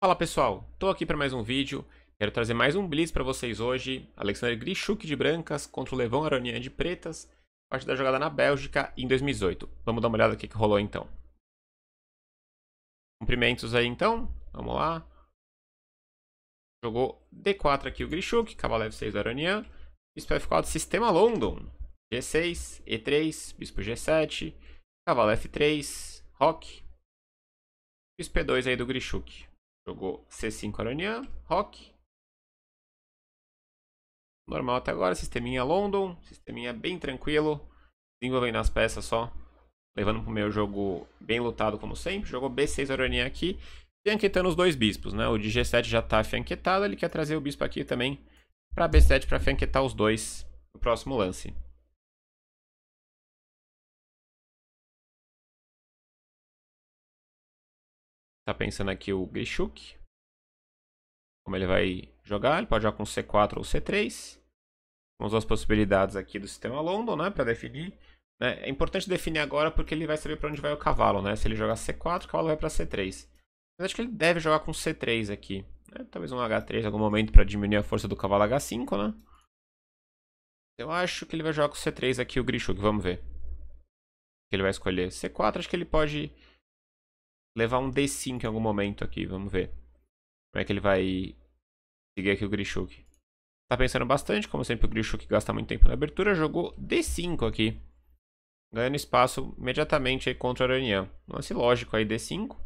Fala pessoal, estou aqui para mais um vídeo, quero trazer mais um blitz para vocês hoje, Alexander Grischuk de brancas contra o Levão Aronian de pretas, parte da jogada na Bélgica em 2018. Vamos dar uma olhada no que, que rolou então. Cumprimentos aí então, vamos lá. Jogou D4 aqui o Grischuk, cavalo F6 do Aronian, bispo F4, sistema London, G6, E3, bispo G7, cavalo F3, rock, bispo P2 aí do Grischuk. Jogou C5 Aranian, Rock. Normal até agora, sisteminha London, sisteminha bem tranquilo. Desenvolvendo as peças só, levando pro meu jogo bem lutado como sempre. Jogou B6 Aranian aqui, fianquetando os dois bispos, né? O de G7 já tá fianquetado, ele quer trazer o bispo aqui também para B7 para fianquetar os dois no próximo lance. Tá pensando aqui o Grishuk. Como ele vai jogar. Ele pode jogar com C4 ou C3. Vamos às possibilidades aqui do sistema London, né? Para definir. Né? É importante definir agora porque ele vai saber para onde vai o cavalo, né? Se ele jogar C4, o cavalo vai para C3. Mas acho que ele deve jogar com C3 aqui. Né? Talvez um H3 em algum momento para diminuir a força do cavalo H5, né? Eu acho que ele vai jogar com C3 aqui o Grishuk, vamos ver. Ele vai escolher C4, acho que ele pode levar um D5 em algum momento aqui. Vamos ver. Como é que ele vai seguir aqui o Grishuk. Tá pensando bastante, como sempre o Grishuk gasta muito tempo na abertura. Jogou D5 aqui. Ganhando espaço imediatamente aí contra o Aranian. Lance lógico aí, D5.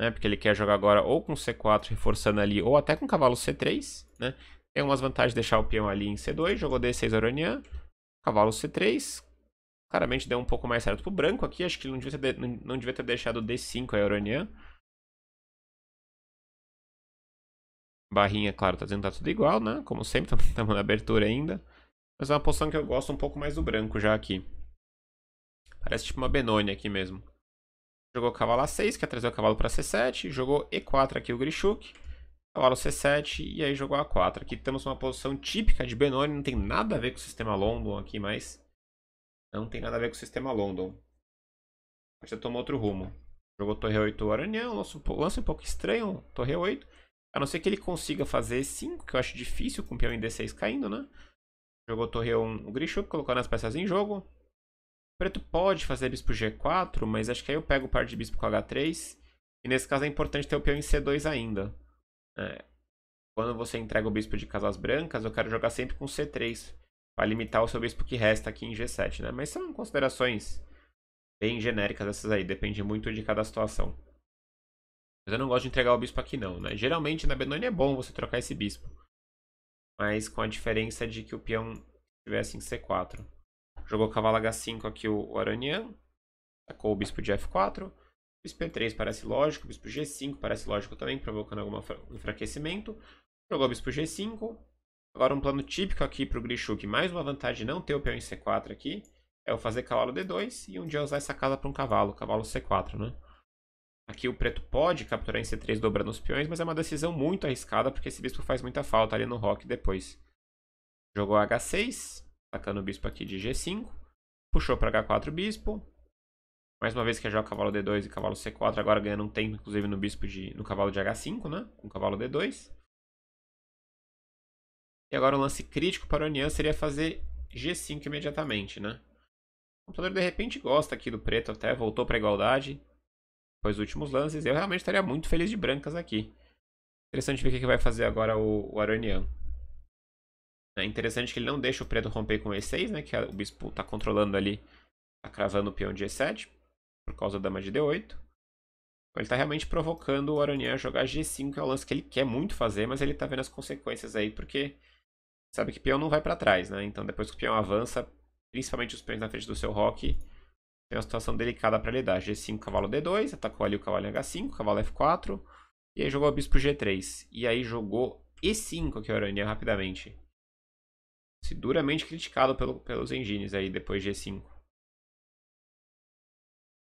Né, porque ele quer jogar agora ou com C4 reforçando ali, ou até com cavalo C3. Né? Tem umas vantagens de deixar o peão ali em C2. Jogou D6 Aranian. Cavalo C3. Claramente deu um pouco mais certo pro branco aqui. Acho que não devia ter, não devia ter deixado D5 a Euronian. Barrinha, claro, tá dizendo que tá tudo igual, né? Como sempre, estamos na abertura ainda. Mas é uma posição que eu gosto um pouco mais do branco já aqui. Parece tipo uma Benoni aqui mesmo. Jogou cavalo A6, quer trazer o cavalo para C7. Jogou E4 aqui o Grishuk. Cavalo C7 e aí jogou A4. Aqui temos uma posição típica de Benoni, não tem nada a ver com o sistema London aqui mais. Não tem nada a ver com o sistema London. Já tomou outro rumo. Jogou Torre 8 o Aranhão, né? lance um, lance um pouco estranho, Torre 8. A não ser que ele consiga fazer 5, que eu acho difícil com o peão em D6 caindo, né? Jogou Torre 1 o Grishup, colocando as peças em jogo. O preto pode fazer bispo G4, mas acho que aí eu pego o par de bispo com H3. E nesse caso é importante ter o peão em C2 ainda. É. Quando você entrega o bispo de casas brancas, eu quero jogar sempre com C3. Vai limitar o seu bispo que resta aqui em G7, né? Mas são considerações bem genéricas essas aí, depende muito de cada situação. Mas eu não gosto de entregar o bispo aqui não, né? Geralmente na Benoni é bom você trocar esse bispo. Mas com a diferença de que o peão estivesse em C4. Jogou cavalo H5 aqui o Aranian. Tacou o bispo de F4. Bispo E3 parece lógico. Bispo G5 parece lógico também, provocando algum enfraquecimento. Jogou bispo G5. Agora um plano típico aqui para o Grishuk, mais uma vantagem não ter o peão em C4 aqui, é o fazer cavalo D2 e um dia usar essa casa para um cavalo, cavalo C4, né? Aqui o preto pode capturar em C3 dobrando os peões, mas é uma decisão muito arriscada porque esse bispo faz muita falta ali no rock depois. Jogou H6, atacando o bispo aqui de G5, puxou para H4 o bispo. Mais uma vez que é joga cavalo D2 e cavalo C4, agora ganhando um tempo inclusive no bispo de no cavalo de H5, né? Com cavalo D2. E agora o lance crítico para o Onian seria fazer G5 imediatamente, né? O computador de repente gosta aqui do preto até, voltou para a igualdade. Depois dos últimos lances, eu realmente estaria muito feliz de brancas aqui. Interessante ver o que vai fazer agora o, o Aronian. É interessante que ele não deixa o preto romper com E6, né? Que o bispo está controlando ali, está cravando o peão de E7, por causa da dama de D8. Ele está realmente provocando o Aronian a jogar G5, que é o lance que ele quer muito fazer, mas ele está vendo as consequências aí, porque sabe que o peão não vai para trás, né? Então depois que o peão avança, principalmente os peões na frente do seu rock, tem uma situação delicada para lidar. G5, cavalo D2, atacou ali o cavalo H5, cavalo F4, e aí jogou o bispo G3. E aí jogou E5 que é Orania rapidamente. Se duramente criticado pelo, pelos engines aí depois G5.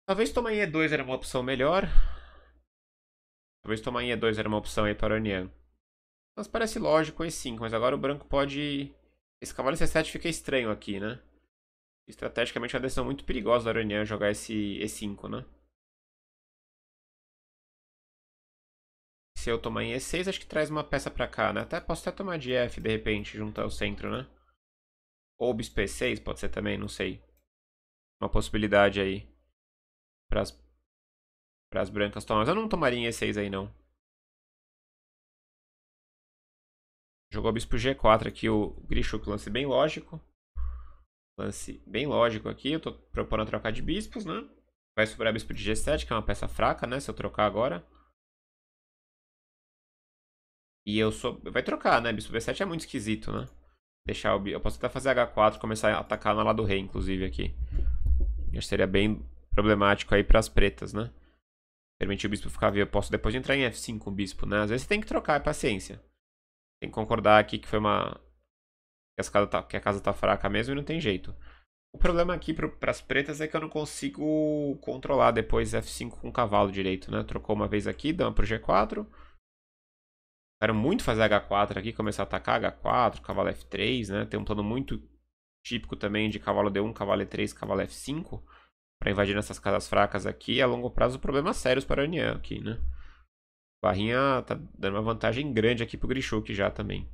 Talvez tomar em E2 era uma opção melhor. Talvez tomar em E2 era uma opção aí para Oranian. Mas parece lógico e 5, mas agora o branco pode... Esse cavalo C7 fica estranho aqui, né? Estrategicamente é uma decisão muito perigosa da Aranha jogar esse E5, né? Se eu tomar em E6, acho que traz uma peça pra cá, né? Até, posso até tomar de F, de repente, junto ao centro, né? Ou bispo E6, pode ser também, não sei. Uma possibilidade aí. Pras, pras brancas tomar. Mas eu não tomaria em E6 aí, não. Jogou bispo G4 aqui, o Grishuk, lance bem lógico. Lance bem lógico aqui, eu tô propondo trocar de bispos, né? Vai sobrar bispo de G7, que é uma peça fraca, né? Se eu trocar agora. E eu sou... Vai trocar, né? Bispo B7 é muito esquisito, né? Deixar o... Eu posso até fazer H4 começar a atacar na lado rei, inclusive, aqui. acho que seria bem problemático aí pras pretas, né? Permitir o bispo ficar vivo. Eu posso depois entrar em F5 com o bispo, né? Às vezes você tem que trocar, é paciência. Tem que concordar aqui que foi uma. Que, casa tá, que a casa tá fraca mesmo e não tem jeito. O problema aqui para as pretas é que eu não consigo controlar depois F5 com cavalo direito, né? Trocou uma vez aqui, dama pro G4. Quero muito fazer H4 aqui, começar a atacar H4, cavalo F3, né? Tem um plano muito típico também de cavalo D1, cavalo E3, cavalo F5. para invadir nessas casas fracas aqui. A longo prazo, problemas sérios para a União aqui, né? Barrinha tá dando uma vantagem grande aqui pro Grishuk já também.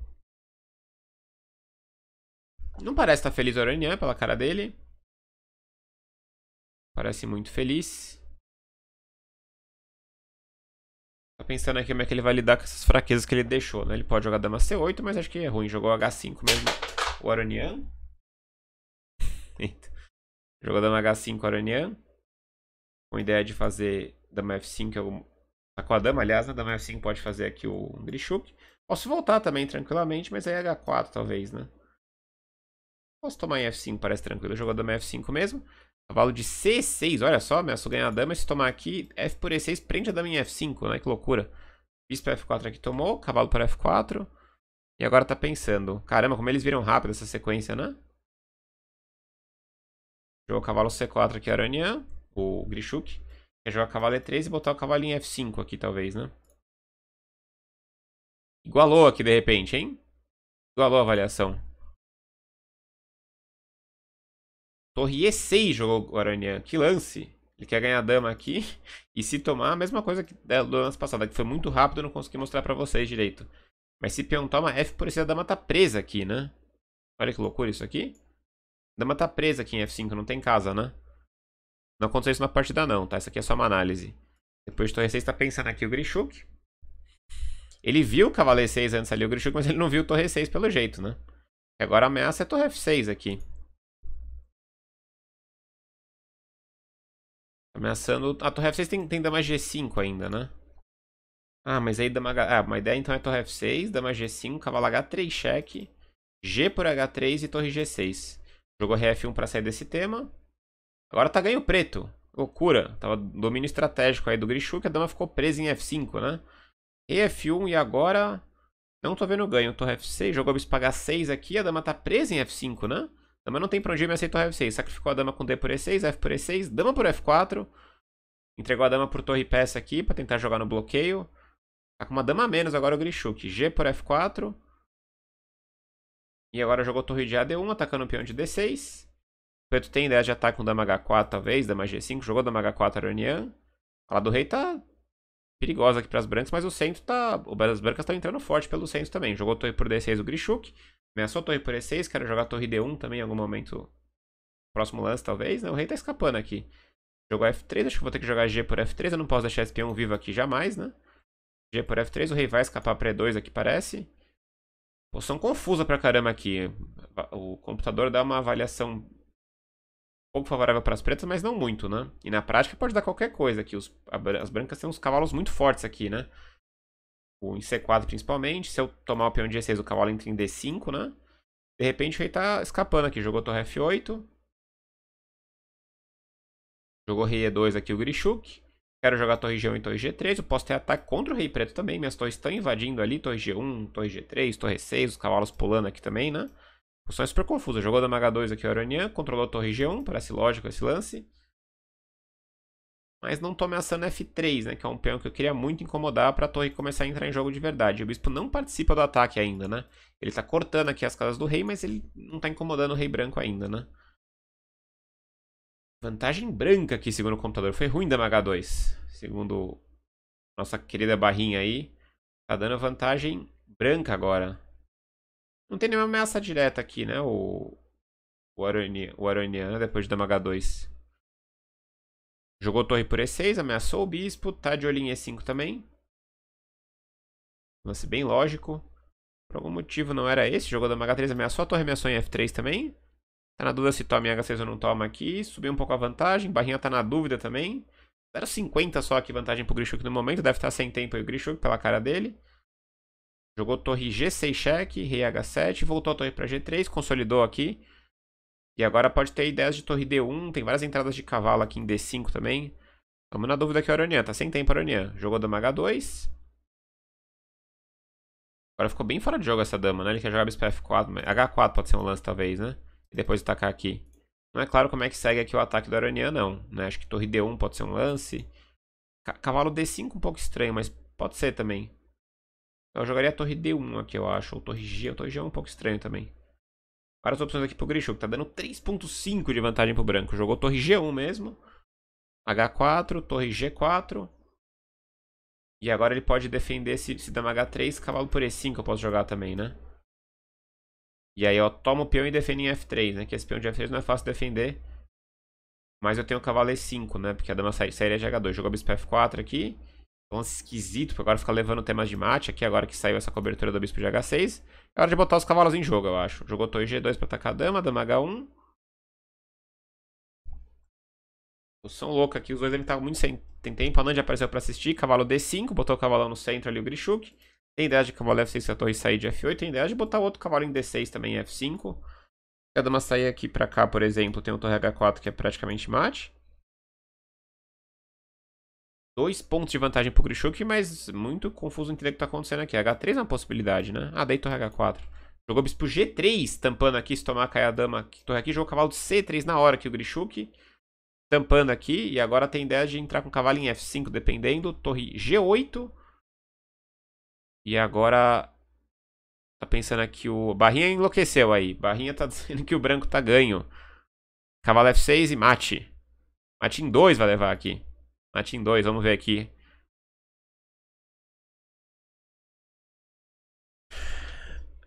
Não parece estar tá feliz o Aranian pela cara dele. Parece muito feliz. Tá pensando aqui como é que ele vai lidar com essas fraquezas que ele deixou, né? Ele pode jogar dama C8, mas acho que é ruim. Jogou H5 mesmo o Aranian. Eita. Jogou dama H5 o Aranian. Com ideia de fazer dama F5, Tá com a dama, aliás, a dama F5 pode fazer aqui o Grishuk. Posso voltar também tranquilamente, mas aí é H4 talvez, né? Posso tomar em F5, parece tranquilo. Jogo a dama F5 mesmo. Cavalo de C6, olha só, ameaço ganhar a dama. Se tomar aqui, F por E6, prende a dama em F5, né? Que loucura. Bispo F4 aqui tomou, cavalo para F4. E agora tá pensando. Caramba, como eles viram rápido essa sequência, né? Jogou cavalo C4 aqui, Aranha. O Grishuk. Quer jogar cavalo E3 e botar o cavalo em F5 aqui, talvez, né? Igualou aqui, de repente, hein? Igualou a avaliação. Torre E6 jogou o Guaranian. Que lance! Ele quer ganhar a dama aqui. E se tomar, a mesma coisa que do lance passado. É que foi muito rápido, eu não consegui mostrar pra vocês direito. Mas se peão toma F, por isso a dama tá presa aqui, né? Olha que loucura isso aqui. A dama tá presa aqui em F5, não tem casa, né? Não aconteceu isso na partida não, tá? Isso aqui é só uma análise. Depois de torre 6 tá pensando aqui o Grishuk. Ele viu o cavaleiro 6 antes ali, o Grishuk, mas ele não viu o torre 6 pelo jeito, né? E agora a ameaça é torre F6 aqui. Ameaçando... A torre F6 tem, tem dama G5 ainda, né? Ah, mas aí dama... H... Ah, uma ideia então é torre F6, dama G5, cavalo H3 cheque, G por H3 e torre G6. Jogou RF1 pra sair desse tema. Agora tá ganho preto. Loucura. Tava domínio estratégico aí do Grishuk. a dama ficou presa em F5, né? E F1 e agora... Não tô vendo ganho. Torre F6, jogou bispagar pagar 6 aqui. A dama tá presa em F5, né? A dama não tem pra onde ir, me aceitou F6. Sacrificou a dama com D por E6, F por E6, dama por F4. Entregou a dama por torre peça aqui pra tentar jogar no bloqueio. Tá com uma dama a menos agora o Grishuk. G por F4. E agora jogou torre de AD1, atacando o peão de D6. Preto tem ideia de ataque tá com dama H4, talvez, dama G5. Jogou dama H4 Aranian. A lá do rei tá perigosa aqui para as brancas, mas o centro tá... belas brancas estão entrando forte pelo centro também. Jogou torre por D6 o Grishuk. Ameaçou torre por E6. Quero jogar torre D1 também em algum momento. Próximo lance, talvez, né? O rei tá escapando aqui. Jogou F3. Acho que vou ter que jogar G por F3. Eu não posso deixar SP1 vivo aqui jamais, né? G por F3. O rei vai escapar para E2 aqui, parece. Poção confusa pra caramba aqui. O computador dá uma avaliação pouco favorável para as pretas, mas não muito, né? E na prática pode dar qualquer coisa aqui. Os, as brancas têm uns cavalos muito fortes aqui, né? O, em C4 principalmente. Se eu tomar o peão de G6, o cavalo entra em D5, né? De repente o rei tá escapando aqui. Jogou torre F8. Jogou rei E2 aqui o Grishuk. Quero jogar torre G1 e torre G3. Eu posso ter ataque contra o rei preto também. Minhas torres estão invadindo ali. Torre G1, torre G3, torre 6. Os cavalos pulando aqui também, né? Posição super confusa. Jogou da H2 aqui o Aronian, controlou a torre G1, parece lógico esse lance. Mas não tô ameaçando F3, né? Que é um peão que eu queria muito incomodar para a torre começar a entrar em jogo de verdade. O bispo não participa do ataque ainda, né? Ele tá cortando aqui as casas do rei, mas ele não tá incomodando o rei branco ainda, né? Vantagem branca aqui, segundo o computador. Foi ruim da H2. Segundo nossa querida barrinha aí. Tá dando vantagem branca agora. Não tem nenhuma ameaça direta aqui, né? O, o, Arani, o de depois uma h 2 Jogou torre por E6, ameaçou o bispo. Tá de olho em E5 também. Lance bem lógico. Por algum motivo não era esse. Jogou Dama H3, ameaçou a torre, ameaçou em F3 também. Tá na dúvida se toma em H6 ou não toma aqui. Subiu um pouco a vantagem. Barrinha tá na dúvida também. Era 50 só aqui vantagem pro Grishuk no momento. Deve estar tá sem tempo aí o Grishuk pela cara dele. Jogou torre G6 cheque, rei H7, voltou a torre para G3, consolidou aqui. E agora pode ter ideias de torre D1, tem várias entradas de cavalo aqui em D5 também. Estamos na dúvida aqui o é Aronian, tá sem tempo Aronian. Jogou dama H2. Agora ficou bem fora de jogo essa dama, né? Ele quer jogar bispo F4, mas H4 pode ser um lance talvez, né? E depois atacar aqui. Não é claro como é que segue aqui o ataque do Aronian, não. Né? Acho que torre D1 pode ser um lance. Cavalo D5 um pouco estranho, mas pode ser também. Eu jogaria a torre D1 aqui, eu acho. Ou torre G. A torre G é um pouco estranho também. Várias opções aqui pro Grisho, que tá dando 3.5 de vantagem pro branco. Jogou torre G1 mesmo. H4, torre G4. E agora ele pode defender se, se dama H3, cavalo por E5 eu posso jogar também, né? E aí ó, toma o peão e defende em F3, né? Que esse peão de F3 não é fácil defender. Mas eu tenho o cavalo E5, né? Porque a dama sairia de H2. Jogou bispo F4 aqui lance esquisito, porque agora fica levando temas de mate aqui, agora que saiu essa cobertura do bispo de H6. É hora de botar os cavalos em jogo, eu acho. Jogou torre G2 pra atacar a dama, dama H1. Posição louca aqui, os dois devem estar muito sem Tem tempo. A Nandi apareceu pra assistir, cavalo D5, botou o cavalo no centro ali, o Grishuk. Tem ideia de cavalo F6 se a torre sair de F8, tem ideia de botar outro cavalo em D6 também, F5. Se a dama sair aqui pra cá, por exemplo, tem o torre H4 que é praticamente mate. Dois pontos de vantagem pro Grishuk, mas muito confuso entender o que tá acontecendo aqui. H3 é uma possibilidade, né? Ah, daí torre H4. Jogou bispo G3, tampando aqui, se tomar cair a dama torre aqui. Jogou cavalo C3 na hora que o Grishuk. Tampando aqui, e agora tem ideia de entrar com cavalo em F5, dependendo. Torre G8. E agora... Tá pensando aqui o... Barrinha enlouqueceu aí. Barrinha tá dizendo que o branco tá ganho. Cavalo F6 e mate. Mate em 2 vai levar aqui. Matin 2, vamos ver aqui.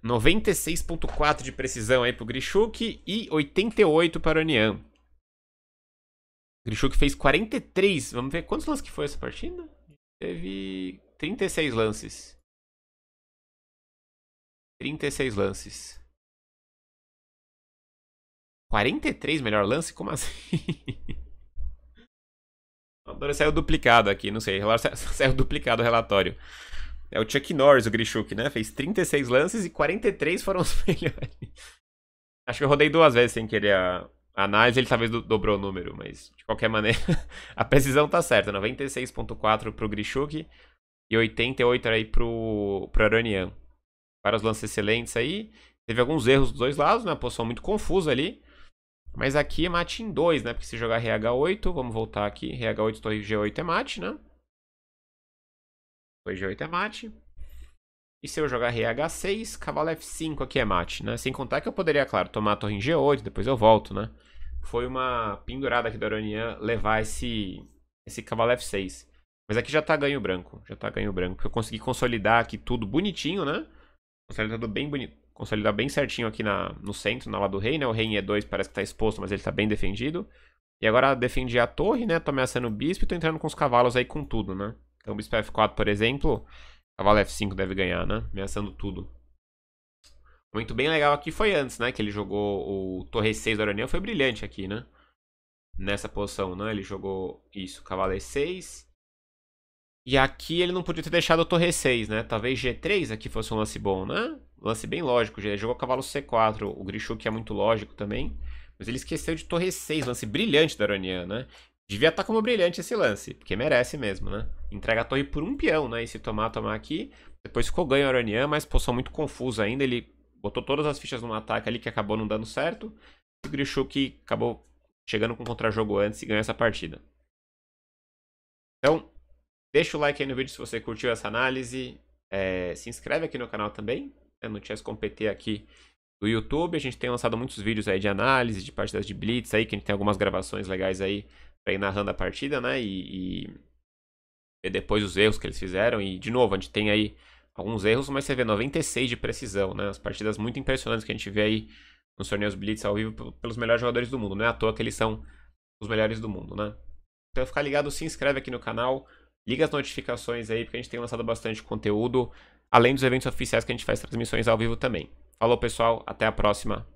Noventa quatro de precisão aí pro Grishuk e 88 para o Anian. Grishuk fez 43. Vamos ver quantos lances que foi essa partida? Teve 36 lances. 36 lances. 43 melhor lance? Como assim? Saiu duplicado aqui, não sei. Saiu duplicado o relatório. É o Chuck Norris, o Grishuk, né? Fez 36 lances e 43 foram os melhores. Acho que eu rodei duas vezes sem querer a, análise, ele talvez dobrou o número, mas de qualquer maneira, a precisão tá certa. 96.4 pro Grishuk e 88 aí pro, pro Aronian. Vários lances excelentes aí. Teve alguns erros dos dois lados, né? Uma posição muito confusa ali. Mas aqui é mate em 2, né? Porque se jogar RH8, vamos voltar aqui. RH8, torre G8 é mate, né? Torre G8 é mate. E se eu jogar RH6, cavalo F5 aqui é mate, né? Sem contar que eu poderia, claro, tomar a torre em G8, depois eu volto, né? Foi uma pendurada aqui do Aronian levar esse, esse cavalo F6. Mas aqui já tá ganho branco, já tá ganho branco. Porque eu consegui consolidar aqui tudo bonitinho, né? Consolidado bem bonito Consolidar bem certinho aqui na, no centro, na lá do rei, né? O rei em E2 parece que tá exposto, mas ele tá bem defendido. E agora defendi a torre, né? Tô ameaçando o bispo e tô entrando com os cavalos aí com tudo, né? Então o bispo F4, por exemplo, cavalo F5 deve ganhar, né? Ameaçando tudo. Muito bem legal aqui foi antes, né? Que ele jogou o torre 6 do Aranel, foi brilhante aqui, né? Nessa posição, né? Ele jogou isso, cavalo E6. E aqui ele não podia ter deixado o torre 6, né? Talvez G3 aqui fosse um lance bom, né? Lance bem lógico, já jogou cavalo C4, o Grishuk é muito lógico também. Mas ele esqueceu de torre 6, lance brilhante da Aronian, né? Devia estar tá como brilhante esse lance, porque merece mesmo, né? Entrega a torre por um peão, né? E se tomar, tomar aqui. Depois ficou ganho a Aronian, mas posição muito confusa ainda. Ele botou todas as fichas num ataque ali que acabou não dando certo. E o Grishuk acabou chegando com contra-jogo antes e ganhou essa partida. Então, deixa o like aí no vídeo se você curtiu essa análise. É, se inscreve aqui no canal também né, no Chess com aqui do YouTube. A gente tem lançado muitos vídeos aí de análise, de partidas de blitz aí, que a gente tem algumas gravações legais aí pra ir narrando a partida, né? E, e ver depois os erros que eles fizeram. E, de novo, a gente tem aí alguns erros, mas você vê 96 de precisão, né? As partidas muito impressionantes que a gente vê aí nos torneios blitz ao vivo pelos melhores jogadores do mundo. Não é à toa que eles são os melhores do mundo, né? Então, ficar ligado, se inscreve aqui no canal, liga as notificações aí, porque a gente tem lançado bastante conteúdo além dos eventos oficiais que a gente faz transmissões ao vivo também. Falou, pessoal, até a próxima.